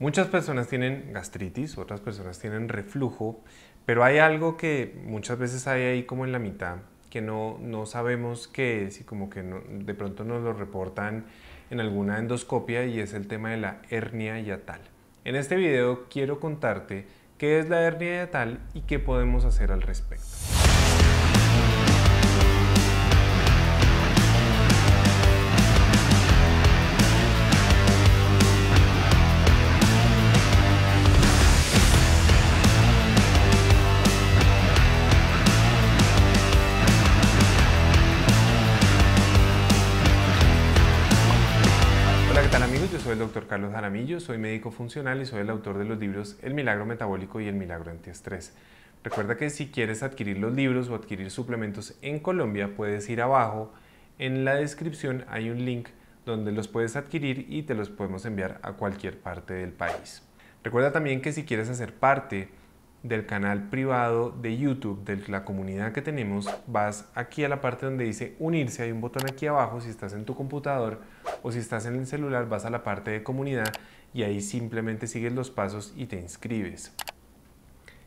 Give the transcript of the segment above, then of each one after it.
Muchas personas tienen gastritis, otras personas tienen reflujo, pero hay algo que muchas veces hay ahí como en la mitad, que no, sabemos qué es y como que de pronto nos lo reportan en alguna endoscopia y es el tema de la hernia yatal. En este video quiero contarte qué es la hernia yatal y qué podemos hacer al respecto. soy médico funcional y soy el autor de los libros El Milagro Metabólico y El Milagro Antiestrés. Recuerda que si quieres adquirir los libros o adquirir suplementos en Colombia, puedes ir abajo. En la descripción hay un link donde los puedes adquirir y te los podemos enviar a cualquier parte del país. Recuerda también que si quieres hacer parte del canal privado de YouTube, de la comunidad que tenemos, vas aquí a la parte donde dice unirse, hay un botón aquí abajo, si estás en tu computador o si estás en el celular, vas a la parte de comunidad y ahí simplemente sigues los pasos y te inscribes.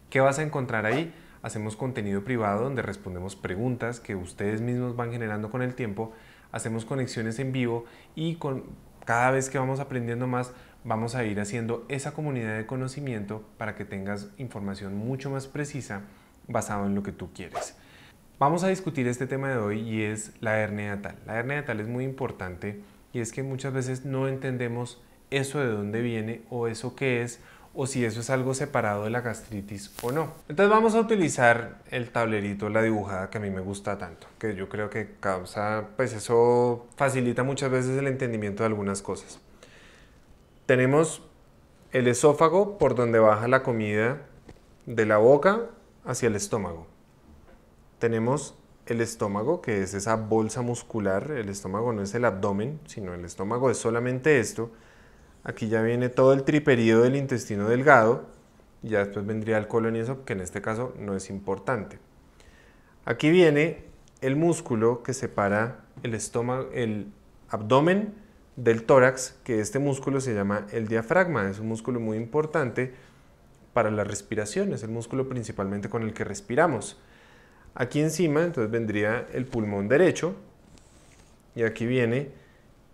¿Qué vas a encontrar ahí? Hacemos contenido privado donde respondemos preguntas que ustedes mismos van generando con el tiempo, hacemos conexiones en vivo y con, cada vez que vamos aprendiendo más vamos a ir haciendo esa comunidad de conocimiento para que tengas información mucho más precisa basado en lo que tú quieres. Vamos a discutir este tema de hoy y es la hernia natal. La hernia natal es muy importante y es que muchas veces no entendemos eso de dónde viene o eso qué es o si eso es algo separado de la gastritis o no. Entonces vamos a utilizar el tablerito, la dibujada que a mí me gusta tanto, que yo creo que causa, pues eso facilita muchas veces el entendimiento de algunas cosas. Tenemos el esófago por donde baja la comida de la boca hacia el estómago. Tenemos el estómago, que es esa bolsa muscular, el estómago no es el abdomen, sino el estómago es solamente esto, Aquí ya viene todo el triperíodo del intestino delgado. Y ya después vendría el colon y eso, que en este caso no es importante. Aquí viene el músculo que separa el, estómago, el abdomen del tórax, que este músculo se llama el diafragma. Es un músculo muy importante para la respiración. Es el músculo principalmente con el que respiramos. Aquí encima entonces vendría el pulmón derecho y aquí viene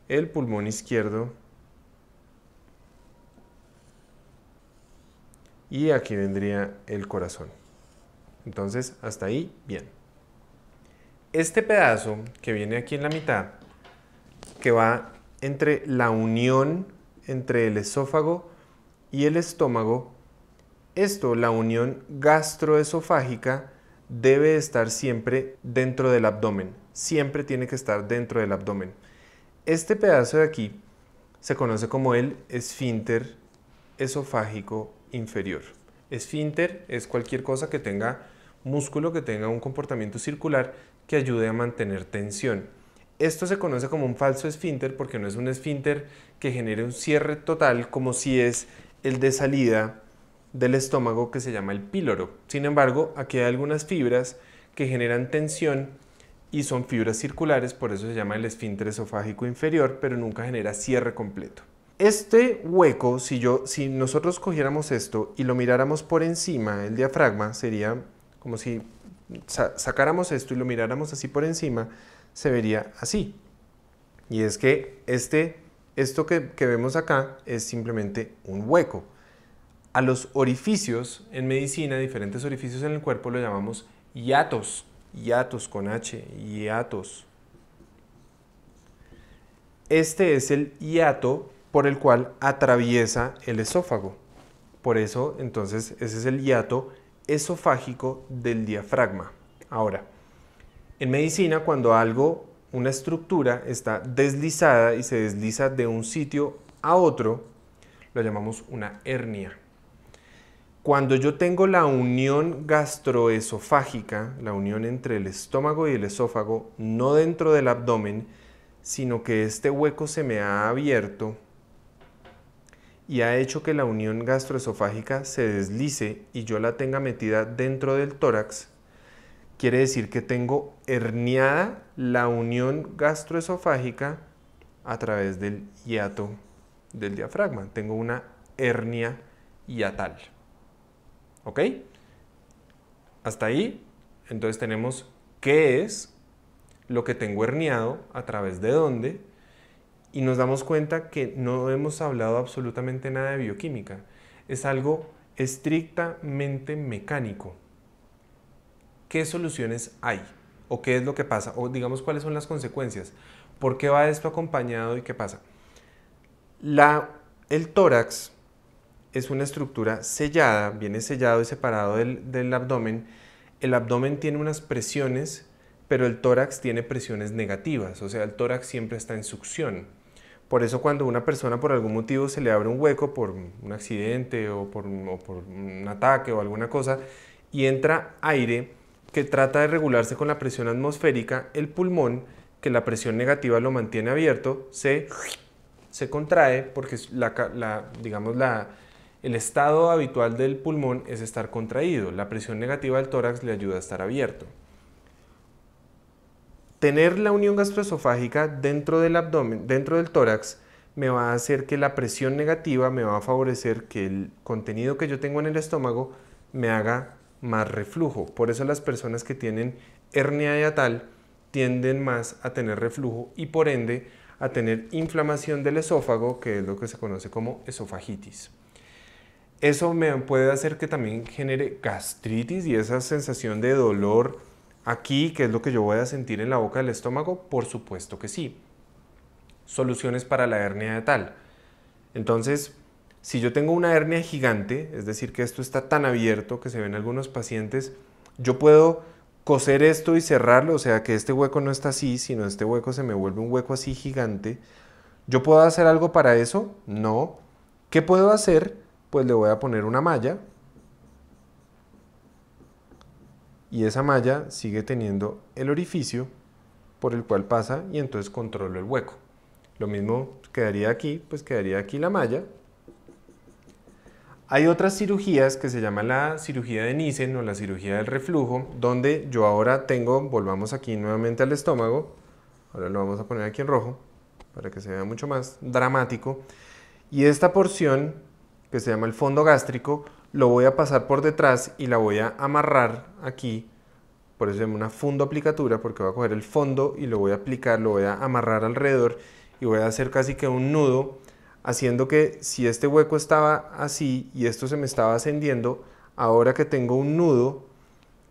el pulmón izquierdo y aquí vendría el corazón. Entonces, hasta ahí, bien. Este pedazo que viene aquí en la mitad, que va entre la unión entre el esófago y el estómago, esto, la unión gastroesofágica, debe estar siempre dentro del abdomen. Siempre tiene que estar dentro del abdomen. Este pedazo de aquí se conoce como el esfínter esofágico inferior. Esfínter es cualquier cosa que tenga músculo, que tenga un comportamiento circular que ayude a mantener tensión. Esto se conoce como un falso esfínter porque no es un esfínter que genere un cierre total como si es el de salida del estómago que se llama el píloro. Sin embargo, aquí hay algunas fibras que generan tensión y son fibras circulares, por eso se llama el esfínter esofágico inferior, pero nunca genera cierre completo. Este hueco, si, yo, si nosotros cogiéramos esto y lo miráramos por encima el diafragma, sería como si sacáramos esto y lo miráramos así por encima, se vería así. Y es que este, esto que, que vemos acá es simplemente un hueco. A los orificios en medicina, diferentes orificios en el cuerpo, lo llamamos hiatos. Hiatos con H, hiatos. Este es el hiato por el cual atraviesa el esófago. Por eso, entonces, ese es el hiato esofágico del diafragma. Ahora, en medicina, cuando algo, una estructura, está deslizada y se desliza de un sitio a otro, lo llamamos una hernia. Cuando yo tengo la unión gastroesofágica, la unión entre el estómago y el esófago, no dentro del abdomen, sino que este hueco se me ha abierto y ha hecho que la unión gastroesofágica se deslice y yo la tenga metida dentro del tórax, quiere decir que tengo herniada la unión gastroesofágica a través del hiato del diafragma. Tengo una hernia hiatal. ¿Ok? Hasta ahí, entonces tenemos qué es lo que tengo herniado, a través de dónde y nos damos cuenta que no hemos hablado absolutamente nada de bioquímica. Es algo estrictamente mecánico. ¿Qué soluciones hay? ¿O qué es lo que pasa? O digamos cuáles son las consecuencias. ¿Por qué va esto acompañado y qué pasa? el tórax es una estructura sellada, viene sellado y separado del, del abdomen. El abdomen tiene unas presiones, pero el tórax tiene presiones negativas, o sea, el tórax siempre está en succión. Por eso cuando una persona por algún motivo se le abre un hueco por un accidente o por, un ataque o alguna cosa y entra aire que trata de regularse con la presión atmosférica, el pulmón, que la presión negativa lo mantiene abierto, se, contrae porque digamos el estado habitual del pulmón es estar contraído. La presión negativa del tórax le ayuda a estar abierto. Tener la unión gastroesofágica dentro del abdomen, dentro del tórax, me va a hacer que la presión negativa me va a favorecer que el contenido que yo tengo en el estómago me haga más reflujo. Por eso las personas que tienen hernia hiatal tienden más a tener reflujo y por ende a tener inflamación del esófago, que es lo que se conoce como esofagitis. Eso me puede hacer que también genere gastritis y esa sensación de dolor aquí, ¿qué es lo que yo voy a sentir en la boca del estómago? Por supuesto que sí. Soluciones para la hernia de tal. Entonces, si yo tengo una hernia gigante, es decir, que esto está tan abierto que se ven algunos pacientes, yo puedo coser esto y cerrarlo, o sea, que este hueco no está así, sino este hueco se me vuelve un hueco así gigante. ¿Yo puedo hacer algo para eso? No. ¿Qué puedo hacer? Pues le voy a poner una malla, y esa malla sigue teniendo el orificio por el cual pasa y entonces controlo el hueco. Lo mismo quedaría aquí, pues quedaría aquí la malla. Hay otras cirugías que se llama la cirugía de Nissen o la cirugía del reflujo, donde yo ahora tengo, volvamos aquí nuevamente al estómago, ahora lo vamos a poner aquí en rojo para que se vea mucho más dramático, y esta porción que se llama el fondo gástrico, lo voy a pasar por detrás y la voy a amarrar aquí, por eso se llama una fondo aplicatura, porque voy a coger el fondo y lo voy a aplicar, lo voy a amarrar alrededor y voy a hacer casi que un nudo, haciendo que si este hueco estaba así y esto se me estaba ascendiendo, ahora que tengo un nudo,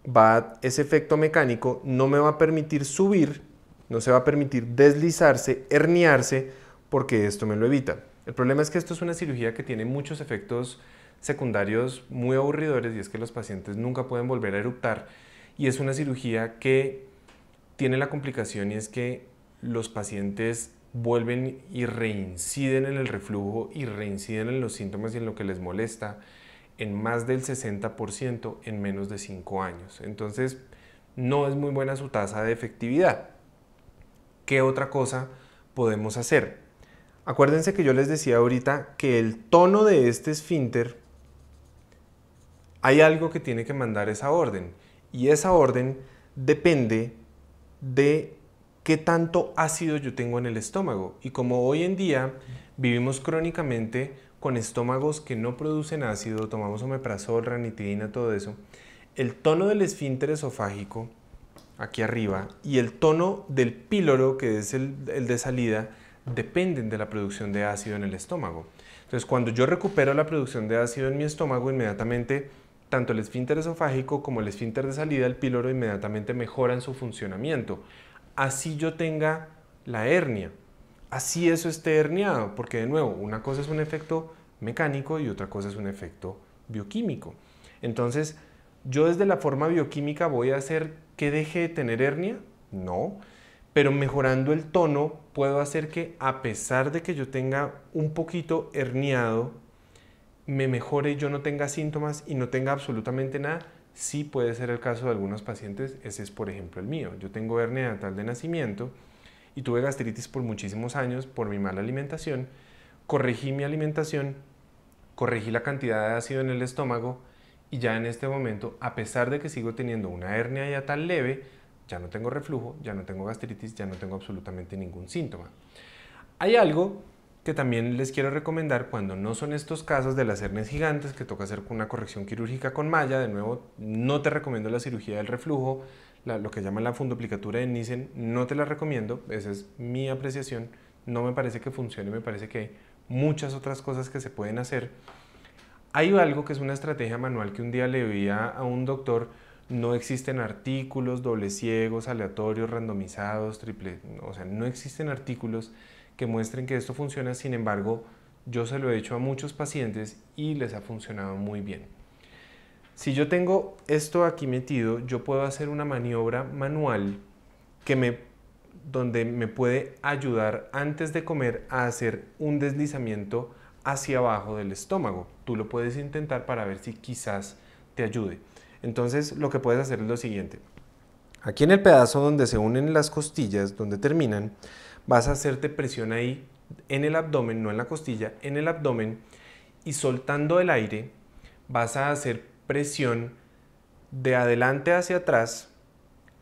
va ese efecto mecánico no me va a permitir subir, no se va a permitir deslizarse, herniarse, porque esto me lo evita. El problema es que esto es una cirugía que tiene muchos efectos secundarios muy aburridores y es que los pacientes nunca pueden volver a eruptar y es una cirugía que tiene la complicación y es que los pacientes vuelven y reinciden en el reflujo y reinciden en los síntomas y en lo que les molesta en más del 60% en menos de 5 años. Entonces, no es muy buena su tasa de efectividad. ¿Qué otra cosa podemos hacer? Acuérdense que yo les decía ahorita que el tono de este esfínter hay algo que tiene que mandar esa orden y esa orden depende de qué tanto ácido yo tengo en el estómago. Y como hoy en día vivimos crónicamente con estómagos que no producen ácido, tomamos omeprazol, ranitidina, todo eso, el tono del esfínter esofágico aquí arriba y el tono del píloro, que es el, el de salida, dependen de la producción de ácido en el estómago. Entonces, cuando yo recupero la producción de ácido en mi estómago, inmediatamente tanto el esfínter esofágico como el esfínter de salida del píloro inmediatamente mejoran su funcionamiento. Así yo tenga la hernia, así eso esté herniado, porque de nuevo, una cosa es un efecto mecánico y otra cosa es un efecto bioquímico. Entonces, yo desde la forma bioquímica voy a hacer que deje de tener hernia? No, pero mejorando el tono puedo hacer que a pesar de que yo tenga un poquito herniado me mejore, yo no tenga síntomas y no tenga absolutamente nada, sí puede ser el caso de algunos pacientes, ese es por ejemplo el mío. Yo tengo hernia natal de nacimiento y tuve gastritis por muchísimos años por mi mala alimentación, corregí mi alimentación, corregí la cantidad de ácido en el estómago y ya en este momento, a pesar de que sigo teniendo una hernia ya tal leve, ya no tengo reflujo, ya no tengo gastritis, ya no tengo absolutamente ningún síntoma. Hay algo que también les quiero recomendar cuando no son estos casos de las hernias gigantes que toca hacer una corrección quirúrgica con malla. De nuevo, no te recomiendo la cirugía del reflujo, lo que llaman la fundoplicatura de Nissen, no te la recomiendo, esa es mi apreciación. No me parece que funcione, me parece que hay muchas otras cosas que se pueden hacer. Hay algo que es una estrategia manual que un día le vi a un doctor no existen artículos doble ciegos, aleatorios, randomizados, triple, o sea, no existen artículos que muestren que esto funciona, sin embargo, yo se lo he hecho a muchos pacientes y les ha funcionado muy bien. Si yo tengo esto aquí metido, yo puedo hacer una maniobra manual que me, donde me puede ayudar antes de comer a hacer un deslizamiento hacia abajo del estómago. Tú lo puedes intentar para ver si quizás te ayude. Entonces lo que puedes hacer es lo siguiente. Aquí en el pedazo donde se unen las costillas, donde terminan, vas a hacerte presión ahí en el abdomen, no en la costilla, en el abdomen y soltando el aire vas a hacer presión de adelante hacia atrás,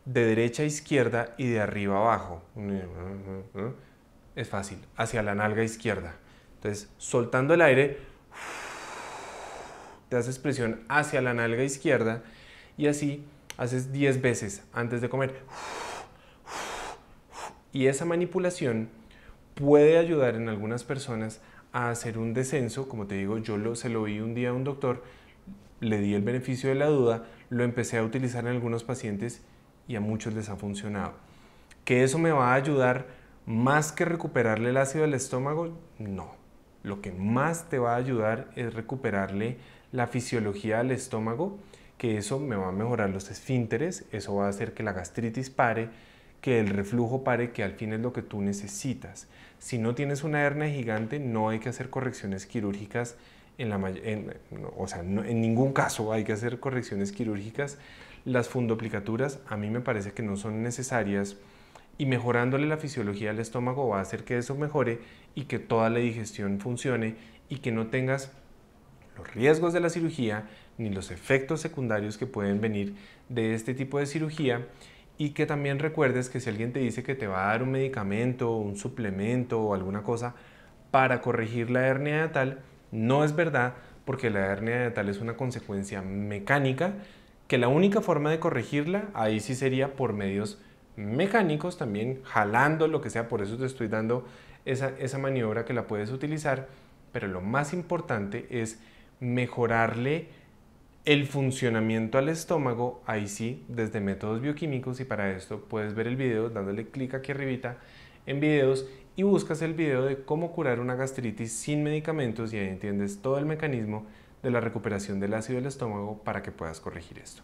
de derecha a izquierda y de arriba abajo. Es fácil, hacia la nalga izquierda. Entonces, soltando el aire, te haces presión hacia la nalga izquierda y así haces 10 veces antes de comer. Y esa manipulación puede ayudar en algunas personas a hacer un descenso, como te digo, yo se lo vi un día a un doctor, le di el beneficio de la duda, lo empecé a utilizar en algunos pacientes y a muchos les ha funcionado. ¿Que eso me va a ayudar más que recuperarle el ácido del estómago? No. Lo que más te va a ayudar es recuperarle la fisiología del estómago, que eso me va a mejorar los esfínteres, eso va a hacer que la gastritis pare, que el reflujo pare, que al fin es lo que tú necesitas. Si no tienes una hernia gigante, no hay que hacer correcciones quirúrgicas. En la, o sea, en ningún caso hay que hacer correcciones quirúrgicas. Las fundoplicaturas a mí me parece que no son necesarias y mejorándole la fisiología del estómago va a hacer que eso mejore y que toda la digestión funcione y que no tengas los riesgos de la cirugía ni los efectos secundarios que pueden venir de este tipo de cirugía y que también recuerdes que si alguien te dice que te va a dar un medicamento, un suplemento o alguna cosa para corregir la hernia de tal, no es verdad porque la hernia de tal es una consecuencia mecánica que la única forma de corregirla ahí sí sería por medios mecánicos también jalando lo que sea, por eso te estoy dando esa, esa maniobra que la puedes utilizar, pero lo más importante es mejorarle el funcionamiento al estómago, ahí sí, desde métodos bioquímicos y para esto puedes ver el video dándole clic aquí arribita en videos y buscas el video de cómo curar una gastritis sin medicamentos y ahí entiendes todo el mecanismo de la recuperación del ácido del estómago para que puedas corregir esto.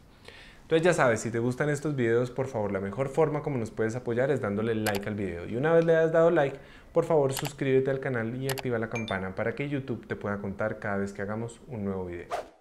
Entonces ya sabes, si te gustan estos videos, por favor, la mejor forma como nos puedes apoyar es dándole like al video. Y una vez le has dado like, por favor suscríbete al canal y activa la campana para que YouTube te pueda contar cada vez que hagamos un nuevo video.